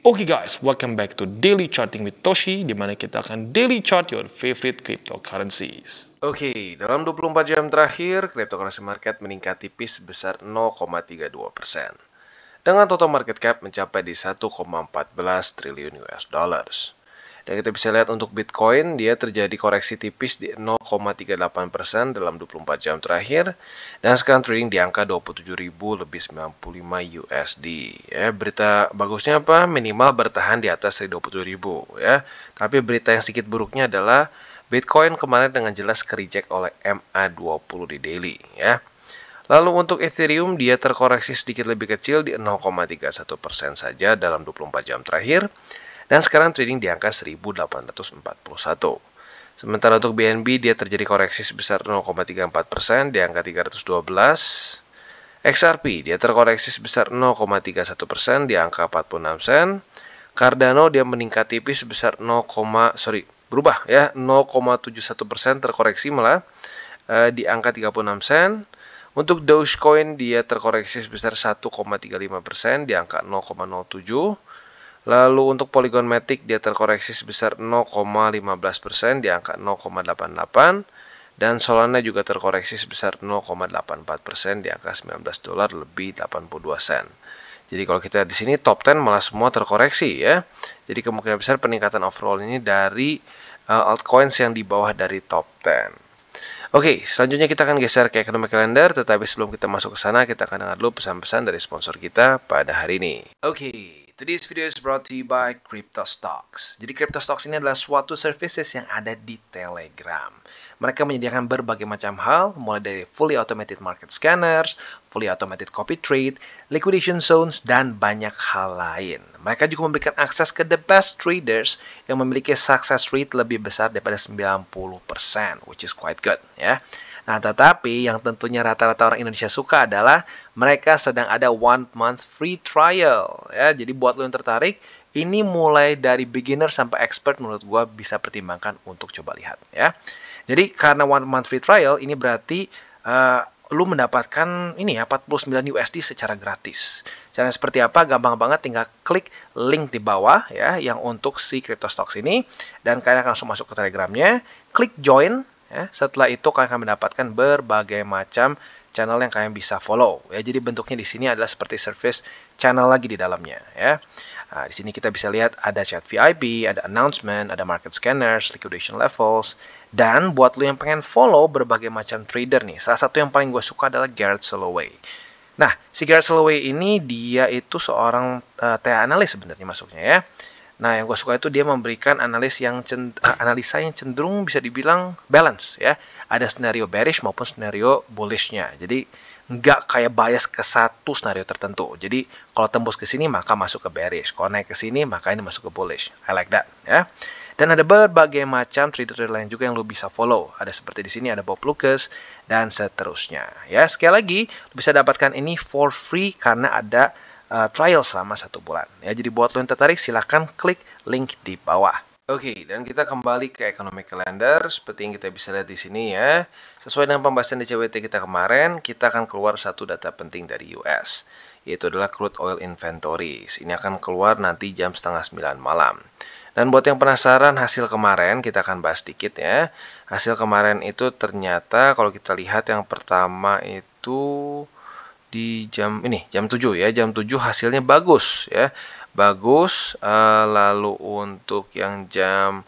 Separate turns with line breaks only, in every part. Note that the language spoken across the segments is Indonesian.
Oke okay guys, welcome back to Daily Charting with Toshi, di mana kita akan daily chart your favorite cryptocurrencies. Oke, okay, dalam 24 jam terakhir, cryptocurrency market meningkat tipis sebesar 0,32 persen, dengan total market cap mencapai di 1,14 triliun US dollars. Dan kita bisa lihat untuk Bitcoin, dia terjadi koreksi tipis di 0,38% dalam 24 jam terakhir. Dan sekarang trading di angka 27.000 lebih 95 USD. Ya, berita bagusnya apa? Minimal bertahan di atas 27.000 ya. Tapi berita yang sedikit buruknya adalah Bitcoin kemarin dengan jelas kerijek oleh MA20 di daily ya. Lalu untuk Ethereum dia terkoreksi sedikit lebih kecil di 0,31% saja dalam 24 jam terakhir dan sekarang trading di angka 1841. Sementara untuk BNB dia terjadi koreksi sebesar 0,34% di angka 312. XRP dia terkoreksi sebesar 0,31% di angka 46 sen. Cardano dia meningkat tipis sebesar 0, sorry berubah ya 0,71% terkoreksi malah eh, di angka 36 sen. Untuk Dogecoin dia terkoreksi sebesar 1,35% di angka 0,07. Lalu untuk poligon metik dia terkoreksi sebesar 0,15% di angka 0,88 dan Solana juga terkoreksi sebesar 0,84% di angka 19 dolar lebih 82 sen. Jadi kalau kita di sini top 10 malah semua terkoreksi ya. Jadi kemungkinan besar peningkatan overall ini dari uh, altcoins yang di bawah dari top 10. Oke, selanjutnya kita akan geser ke ekonomi kalender, tetapi sebelum kita masuk ke sana, kita akan dengar dulu pesan-pesan dari sponsor kita pada hari ini. Oke, Today's video is brought to you by Crypto Stocks. Jadi Crypto Stocks ini adalah suatu services yang ada di Telegram. Mereka menyediakan berbagai macam hal, mulai dari fully automated market scanners, fully automated copy trade, liquidation zones, dan banyak hal lain. Mereka juga memberikan akses ke the best traders yang memiliki success rate lebih besar daripada 90%, which is quite good ya. Yeah. Nah, tetapi yang tentunya rata-rata orang Indonesia suka adalah mereka sedang ada one month free trial. Ya, jadi buat lo yang tertarik, ini mulai dari beginner sampai expert menurut gue bisa pertimbangkan untuk coba lihat ya. Jadi karena one month free trial ini berarti uh, lu mendapatkan ini ya 49 USD secara gratis. Caranya seperti apa? Gampang banget tinggal klik link di bawah ya yang untuk si crypto stocks ini dan kalian akan langsung masuk ke Telegramnya, klik join Ya, setelah itu kalian akan mendapatkan berbagai macam channel yang kalian bisa follow. Ya, jadi bentuknya di sini adalah seperti service channel lagi di dalamnya. Ya, nah, di sini kita bisa lihat ada chat VIP, ada announcement, ada market scanners, liquidation levels, dan buat lo yang pengen follow berbagai macam trader nih. Salah satu yang paling gue suka adalah Garrett Soloway. Nah, si Garrett Soloway ini dia itu seorang uh, eh, TA analis sebenarnya masuknya ya. Nah, yang gue suka itu dia memberikan analis yang eh, analisa yang cenderung bisa dibilang balance ya. Ada skenario bearish maupun skenario bullishnya. Jadi nggak kayak bias ke satu skenario tertentu. Jadi kalau tembus ke sini maka masuk ke bearish, kalau naik ke sini maka ini masuk ke bullish. I like that ya. Dan ada berbagai macam trader lain juga yang lo bisa follow. Ada seperti di sini ada Bob Lucas dan seterusnya. Ya sekali lagi lo bisa dapatkan ini for free karena ada Eh, trial selama satu bulan. Ya, jadi buat lo yang tertarik silahkan klik link di bawah. Oke, okay, dan kita kembali ke economic calendar. Seperti yang kita bisa lihat di sini ya. Sesuai dengan pembahasan di CWT kita kemarin, kita akan keluar satu data penting dari US. Yaitu adalah crude oil inventories. Ini akan keluar nanti jam setengah sembilan malam. Dan buat yang penasaran hasil kemarin, kita akan bahas sedikit ya. Hasil kemarin itu ternyata kalau kita lihat yang pertama itu di jam ini jam 7 ya jam 7 hasilnya bagus ya bagus uh, lalu untuk yang jam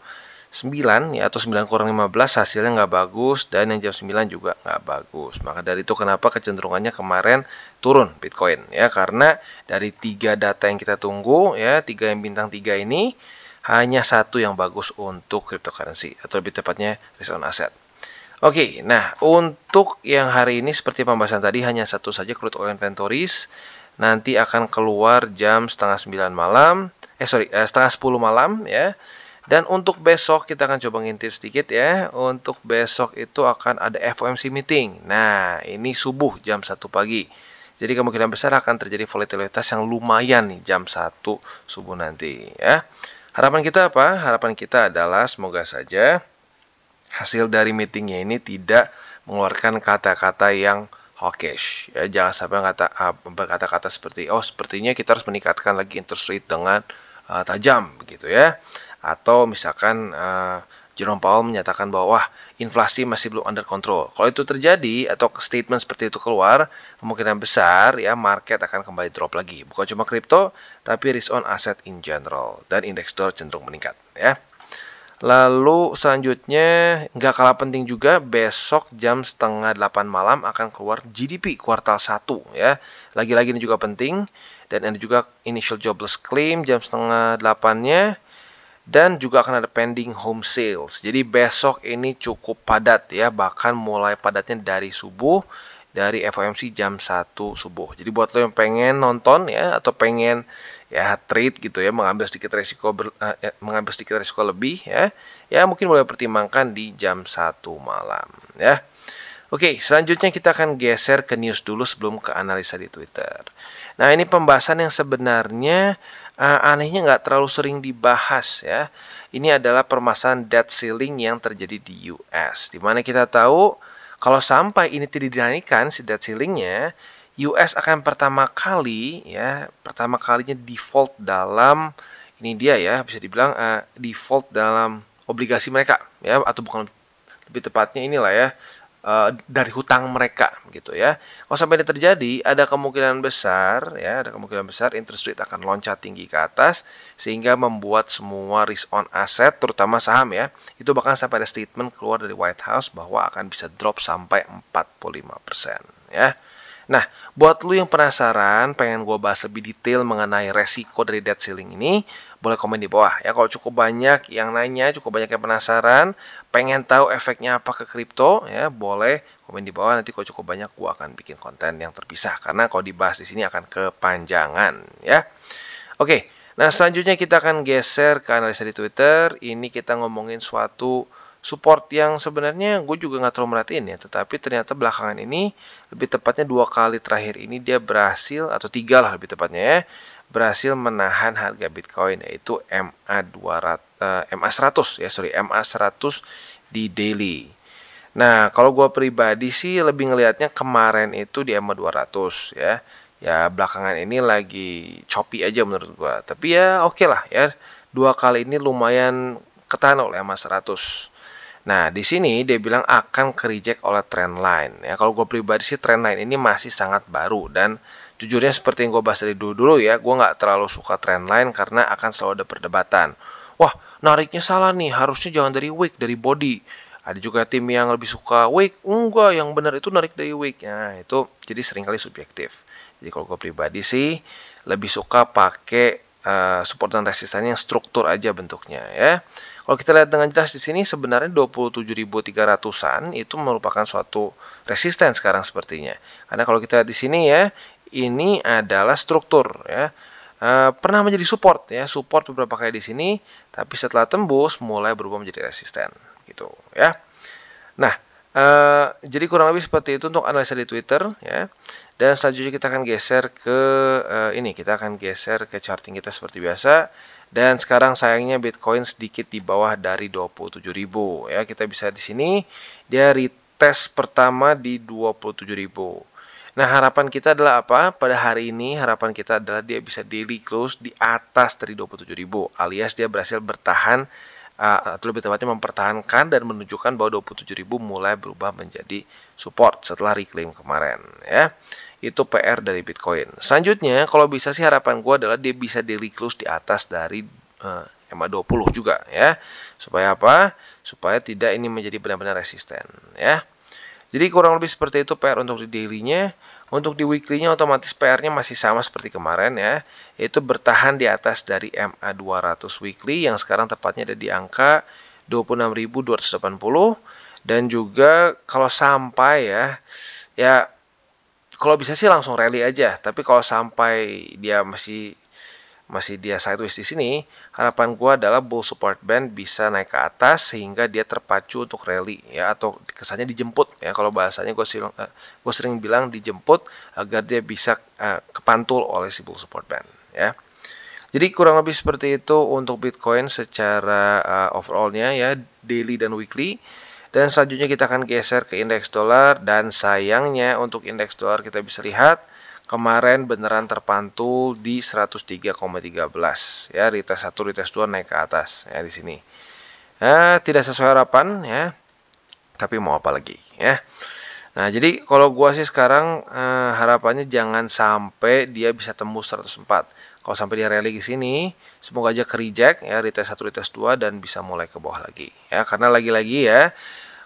9 ya atau 9 kurang 15 hasilnya nggak bagus dan yang jam 9 juga nggak bagus maka dari itu kenapa kecenderungannya kemarin turun Bitcoin ya karena dari tiga data yang kita tunggu ya tiga yang bintang tiga ini hanya satu yang bagus untuk cryptocurrency atau lebih tepatnya risk on asset Oke, okay, nah untuk yang hari ini seperti pembahasan tadi hanya satu saja crude oil inventories. Nanti akan keluar jam setengah sembilan malam, eh sorry eh, setengah sepuluh malam ya. Dan untuk besok kita akan coba ngintir sedikit ya. Untuk besok itu akan ada FOMC meeting. Nah ini subuh jam satu pagi. Jadi kemungkinan besar akan terjadi volatilitas yang lumayan nih jam satu subuh nanti ya. Harapan kita apa? Harapan kita adalah semoga saja hasil dari meetingnya ini tidak mengeluarkan kata-kata yang hawkish. Ya, jangan sampai kata ah, berkata-kata seperti oh sepertinya kita harus meningkatkan lagi interest rate dengan uh, tajam begitu ya. Atau misalkan uh, Jerome Powell menyatakan bahwa wah, inflasi masih belum under control. Kalau itu terjadi atau statement seperti itu keluar, kemungkinan besar ya market akan kembali drop lagi. Bukan cuma kripto, tapi risk on asset in general dan indeks dollar cenderung meningkat ya. Lalu selanjutnya nggak kalah penting juga besok jam setengah 8 malam akan keluar GDP kuartal 1 ya. Lagi-lagi ini juga penting dan ada juga initial jobless claim jam setengah 8-nya dan juga akan ada pending home sales. Jadi besok ini cukup padat ya, bahkan mulai padatnya dari subuh dari FOMC jam 1 subuh. Jadi buat lo yang pengen nonton ya atau pengen ya trade gitu ya mengambil sedikit resiko ber, uh, mengambil sedikit resiko lebih ya ya mungkin boleh pertimbangkan di jam 1 malam ya Oke, selanjutnya kita akan geser ke news dulu sebelum ke analisa di Twitter. Nah, ini pembahasan yang sebenarnya uh, anehnya nggak terlalu sering dibahas ya. Ini adalah permasalahan debt ceiling yang terjadi di US. Dimana kita tahu kalau sampai ini tidak dinaikkan si debt ceilingnya, US akan pertama kali ya, pertama kalinya default dalam ini dia ya, bisa dibilang uh, default dalam obligasi mereka ya atau bukan lebih tepatnya inilah ya uh, dari hutang mereka gitu ya. Kalau sampai ini terjadi, ada kemungkinan besar ya, ada kemungkinan besar interest rate akan loncat tinggi ke atas sehingga membuat semua risk on asset terutama saham ya, itu bahkan sampai ada statement keluar dari White House bahwa akan bisa drop sampai 45% persen ya. Nah, buat lu yang penasaran, pengen gue bahas lebih detail mengenai resiko dari debt ceiling ini, boleh komen di bawah ya. Kalau cukup banyak yang nanya, cukup banyak yang penasaran, pengen tahu efeknya apa ke kripto, ya boleh komen di bawah. Nanti kalau cukup banyak, gue akan bikin konten yang terpisah karena kalau dibahas di sini akan kepanjangan ya. Oke, nah selanjutnya kita akan geser ke analisa di Twitter. Ini kita ngomongin suatu support yang sebenarnya gue juga nggak terlalu merhatiin ya tetapi ternyata belakangan ini lebih tepatnya dua kali terakhir ini dia berhasil atau tiga lah lebih tepatnya ya berhasil menahan harga Bitcoin yaitu MA 200 MA 100 ya sorry MA 100 di daily nah kalau gue pribadi sih lebih ngelihatnya kemarin itu di MA 200 ya ya belakangan ini lagi choppy aja menurut gue tapi ya oke okay lah ya dua kali ini lumayan ketahan oleh MA 100 Nah, di sini dia bilang akan ke reject oleh trendline. Ya, kalau gue pribadi sih trendline ini masih sangat baru dan jujurnya seperti yang gue bahas dari dulu dulu ya, gue nggak terlalu suka trendline karena akan selalu ada perdebatan. Wah, nariknya salah nih, harusnya jangan dari wick, dari body. Ada juga tim yang lebih suka wick, enggak, yang benar itu narik dari wick. Nah, itu jadi seringkali subjektif. Jadi kalau gue pribadi sih lebih suka pakai Eh, support dan resistannya yang struktur aja bentuknya ya. Kalau kita lihat dengan jelas di sini sebenarnya 27.300-an itu merupakan suatu resisten sekarang sepertinya. Karena kalau kita lihat di sini ya, ini adalah struktur ya. E, pernah menjadi support ya, support beberapa kali di sini, tapi setelah tembus mulai berubah menjadi resisten gitu ya. Nah, Uh, jadi kurang lebih seperti itu untuk analisa di Twitter ya. Dan selanjutnya kita akan geser ke uh, ini, kita akan geser ke charting kita seperti biasa. Dan sekarang sayangnya Bitcoin sedikit di bawah dari 27.000 ya. Kita bisa di sini dia retest pertama di 27.000. Nah, harapan kita adalah apa? Pada hari ini harapan kita adalah dia bisa daily close di atas dari 27.000 alias dia berhasil bertahan uh, atau lebih tepatnya mempertahankan dan menunjukkan bahwa 27.000 mulai berubah menjadi support setelah reclaim kemarin ya. Itu PR dari Bitcoin. Selanjutnya kalau bisa sih harapan gue adalah dia bisa daily close di atas dari uh, ma 20 juga ya. Supaya apa? Supaya tidak ini menjadi benar-benar resisten ya. Jadi kurang lebih seperti itu PR untuk di daily nya untuk di weekly-nya otomatis PR-nya masih sama seperti kemarin ya, itu bertahan di atas dari MA 200 weekly yang sekarang tepatnya ada di angka 26.280 dan juga kalau sampai ya ya kalau bisa sih langsung rally aja, tapi kalau sampai dia masih masih dia sideways di sini, harapan gua adalah bull support band bisa naik ke atas sehingga dia terpacu untuk rally ya atau kesannya dijemput ya kalau bahasanya gua sering, uh, gua sering bilang dijemput agar dia bisa uh, kepantul oleh si bull support band ya. Jadi kurang lebih seperti itu untuk Bitcoin secara uh, overallnya ya daily dan weekly. Dan selanjutnya kita akan geser ke indeks dolar dan sayangnya untuk indeks dolar kita bisa lihat kemarin beneran terpantul di 103,13 ya retest 1 retest 2 naik ke atas ya di sini ya, tidak sesuai harapan ya tapi mau apa lagi ya Nah, jadi kalau gua sih sekarang eh, harapannya jangan sampai dia bisa tembus 104. Kalau sampai dia rally di sini, semoga aja ke reject ya retest 1, retest 2 dan bisa mulai ke bawah lagi ya. Karena lagi-lagi ya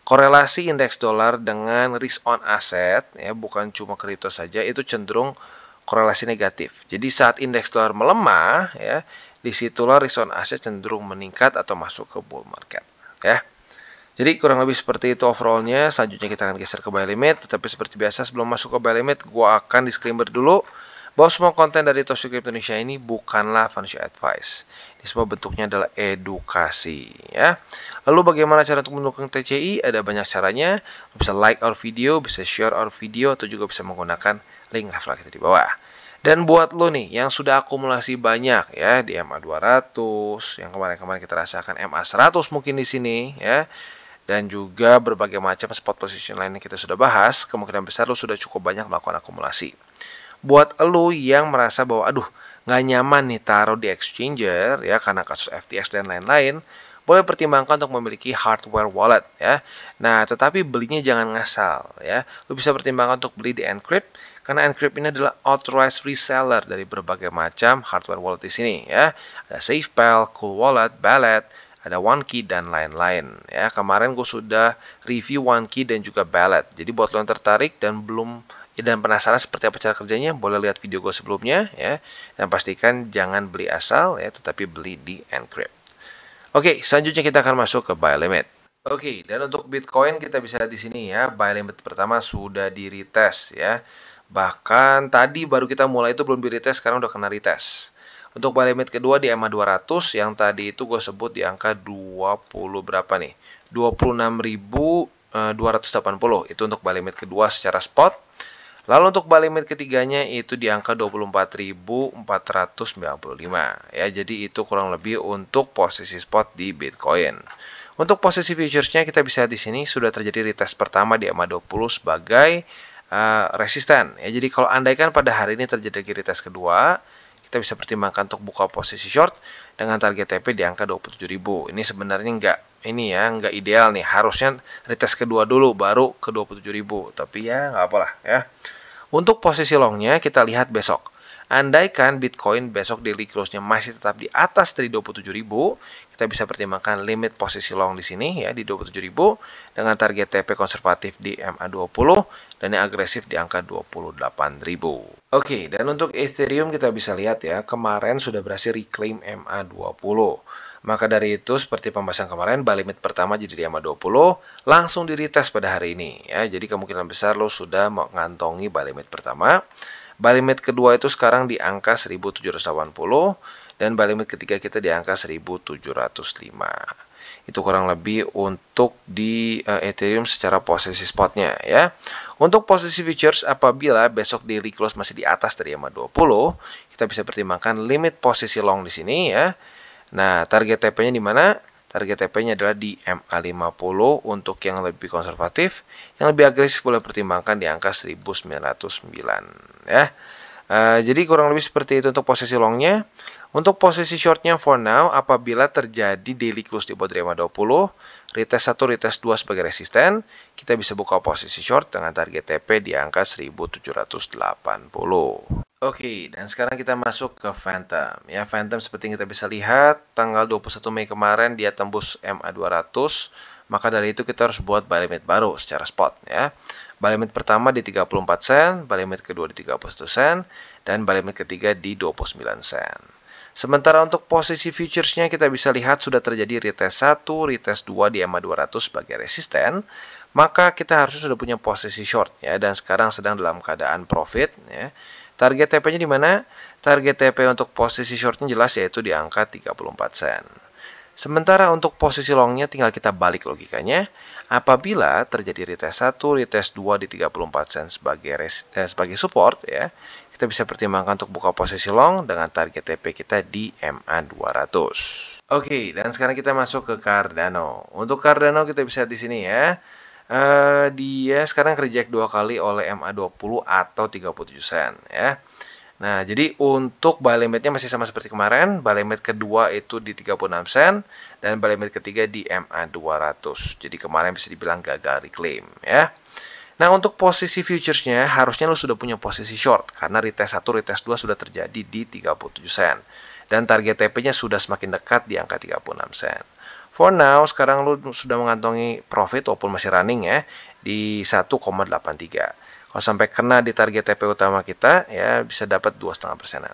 korelasi indeks dolar dengan risk on asset ya bukan cuma kripto saja itu cenderung korelasi negatif. Jadi saat indeks dolar melemah ya, disitulah risk on asset cenderung meningkat atau masuk ke bull market ya. Jadi kurang lebih seperti itu overallnya. Selanjutnya kita akan geser ke buy limit. Tetapi seperti biasa sebelum masuk ke buy limit, gua akan disclaimer dulu bahwa semua konten dari Toshi Indonesia ini bukanlah financial advice. Ini semua bentuknya adalah edukasi ya. Lalu bagaimana cara untuk mendukung TCI? Ada banyak caranya. bisa like our video, bisa share our video, atau juga bisa menggunakan link referral kita di bawah. Dan buat lo nih yang sudah akumulasi banyak ya di MA 200, yang kemarin-kemarin kita rasakan MA 100 mungkin di sini ya dan juga berbagai macam spot position lain yang kita sudah bahas, kemungkinan besar lo sudah cukup banyak melakukan akumulasi buat lo yang merasa bahwa aduh nggak nyaman nih taruh di exchanger ya karena kasus FTX dan lain-lain boleh pertimbangkan untuk memiliki hardware wallet ya. Nah, tetapi belinya jangan ngasal ya. Lo bisa pertimbangkan untuk beli di Encrypt karena Encrypt ini adalah authorized reseller dari berbagai macam hardware wallet di sini ya. Ada SafePal, Cool Wallet, Ballet, ada OneKey dan lain-lain ya. Kemarin gue sudah review OneKey dan juga Ballet. Jadi buat lo yang tertarik dan belum dan penasaran seperti apa cara kerjanya, boleh lihat video gue sebelumnya ya. Dan pastikan jangan beli asal ya, tetapi beli di Encrypt. Oke, selanjutnya kita akan masuk ke buy limit. Oke, dan untuk Bitcoin kita bisa lihat di sini ya, buy limit pertama sudah di retest ya. Bahkan tadi baru kita mulai itu belum di retest, sekarang udah kena retest. Untuk buy limit kedua di EMA 200 yang tadi itu gue sebut di angka 20 berapa nih? 26.280 eh, itu untuk buy limit kedua secara spot. Lalu untuk limit ketiganya itu di angka 24.495 ya. Jadi itu kurang lebih untuk posisi spot di Bitcoin. Untuk posisi futuresnya kita bisa lihat di sini sudah terjadi retest pertama di EMA 20 sebagai uh, resisten ya. Jadi kalau andaikan pada hari ini terjadi retest kedua, kita bisa pertimbangkan untuk buka posisi short dengan target TP di angka 27.000. Ini sebenarnya nggak ini ya nggak ideal nih harusnya retest kedua dulu baru ke 27.000 tapi ya nggak apalah ya untuk posisi longnya kita lihat besok. Andaikan Bitcoin besok daily close-nya masih tetap di atas dari 27.000, kita bisa pertimbangkan limit posisi long di sini ya di 27.000 dengan target TP konservatif di MA20 dan yang agresif di angka 28.000. Oke, okay, dan untuk Ethereum kita bisa lihat ya, kemarin sudah berhasil reclaim MA20. Maka dari itu seperti pembahasan kemarin buy limit pertama jadi di sama 20 langsung di retest pada hari ini ya. Jadi kemungkinan besar lo sudah mengantongi buy limit pertama. Buy limit kedua itu sekarang di angka 1780 dan buy limit ketiga kita di angka 1705. Itu kurang lebih untuk di uh, Ethereum secara posisi spotnya ya. Untuk posisi futures apabila besok daily close masih di atas dari EMA 20, kita bisa pertimbangkan limit posisi long di sini ya Nah, target TP-nya di mana? Target TP-nya adalah di MA50 untuk yang lebih konservatif, yang lebih agresif boleh pertimbangkan di angka 1909 ya. Uh, jadi kurang lebih seperti itu untuk posisi longnya. Untuk posisi shortnya for now, apabila terjadi daily close di bawah DRMA 20, retest 1, retest 2 sebagai resisten, kita bisa buka posisi short dengan target TP di angka 1780. Oke, okay, dan sekarang kita masuk ke Phantom. Ya, Phantom seperti yang kita bisa lihat, tanggal 21 Mei kemarin dia tembus MA 200, maka dari itu kita harus buat buy limit baru secara spot ya. Buy limit pertama di 34 sen, buy limit kedua di 31 sen, dan buy limit ketiga di 29 sen. Sementara untuk posisi futuresnya kita bisa lihat sudah terjadi retest 1, retest 2 di EMA 200 sebagai resisten, maka kita harus sudah punya posisi short ya dan sekarang sedang dalam keadaan profit ya. Target TP-nya di mana? Target TP untuk posisi shortnya jelas yaitu di angka 34 sen. Sementara untuk posisi longnya tinggal kita balik logikanya. Apabila terjadi retest 1, retest 2 di 34 sen sebagai res, eh, sebagai support ya, kita bisa pertimbangkan untuk buka posisi long dengan target TP kita di MA 200. Oke, okay, dan sekarang kita masuk ke Cardano. Untuk Cardano kita bisa di sini ya. Uh, dia sekarang reject dua kali oleh MA 20 atau 37 sen ya. Nah, jadi untuk buy limitnya masih sama seperti kemarin, buy limit kedua itu di 36 sen dan buy limit ketiga di MA 200. Jadi kemarin bisa dibilang gagal reclaim ya. Nah, untuk posisi futuresnya harusnya lo sudah punya posisi short karena retest 1, retest 2 sudah terjadi di 37 sen dan target TP-nya sudah semakin dekat di angka 36 sen. For now, sekarang lo sudah mengantongi profit walaupun masih running ya di 1,83. Kalau sampai kena di target TP utama kita, ya bisa dapat 2,5 persenan.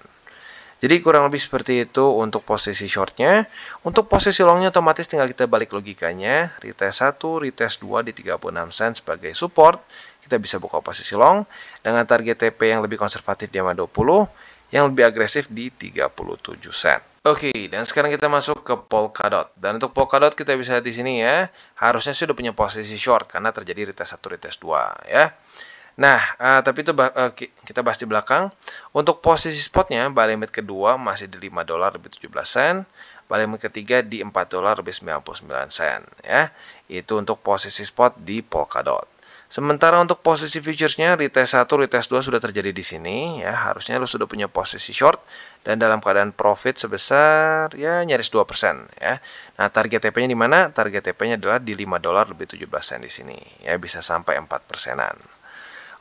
Jadi kurang lebih seperti itu untuk posisi shortnya. Untuk posisi longnya otomatis tinggal kita balik logikanya. Retest 1, retest 2 di 36 sen sebagai support. Kita bisa buka posisi long dengan target TP yang lebih konservatif di 20, yang lebih agresif di 37 sen. Oke, okay, dan sekarang kita masuk ke Polkadot. Dan untuk Polkadot kita bisa lihat di sini ya, harusnya sudah punya posisi short karena terjadi retest 1, retest 2 ya. Nah, uh, tapi itu bah eh, uh, kita bahas di belakang. Untuk posisi spotnya, buy limit kedua masih di 5 dolar lebih 17 sen, buy limit ketiga di 4 dolar lebih 99 sen ya. Itu untuk posisi spot di Polkadot. Sementara untuk posisi futuresnya retest 1, retest 2 sudah terjadi di sini ya. Harusnya lo sudah punya posisi short dan dalam keadaan profit sebesar ya nyaris 2% ya. Nah, target TP-nya di mana? Target TP-nya adalah di 5 dolar lebih 17 sen di sini. Ya bisa sampai 4 persenan.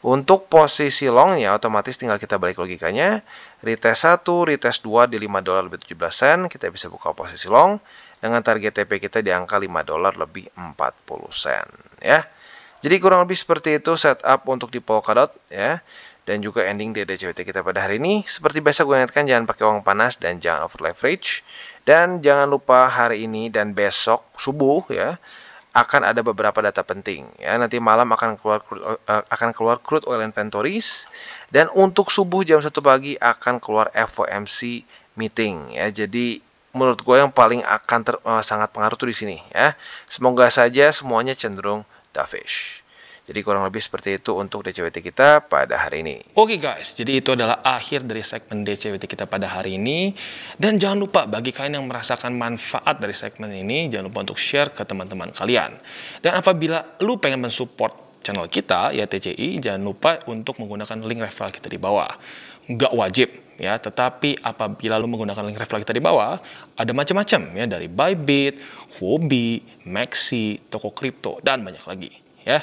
Untuk posisi longnya otomatis tinggal kita balik logikanya. Retest 1, retest 2 di 5 dolar lebih 17 sen, kita bisa buka posisi long dengan target TP kita di angka 5 dolar lebih 40 sen ya. Jadi kurang lebih seperti itu setup untuk di Polkadot ya. Dan juga ending di DCWT kita pada hari ini. Seperti biasa gue ingatkan jangan pakai uang panas dan jangan over leverage. Dan jangan lupa hari ini dan besok subuh ya akan ada beberapa data penting ya nanti malam akan keluar eh, akan keluar crude oil inventories dan untuk subuh jam satu pagi akan keluar FOMC meeting ya jadi menurut gue yang paling akan ter, eh, sangat pengaruh tuh di sini ya semoga saja semuanya cenderung dovish jadi kurang lebih seperti itu untuk DCWT kita pada hari ini. Oke okay guys, jadi itu adalah akhir dari segmen DCWT kita pada hari ini. Dan jangan lupa bagi kalian yang merasakan manfaat dari segmen ini, jangan lupa untuk share ke teman-teman kalian. Dan apabila lu pengen mensupport channel kita ya TCI jangan lupa untuk menggunakan link referral kita di bawah nggak wajib ya tetapi apabila lu menggunakan link referral kita di bawah ada macam-macam ya dari Bybit, Huobi, Maxi, toko kripto dan banyak lagi ya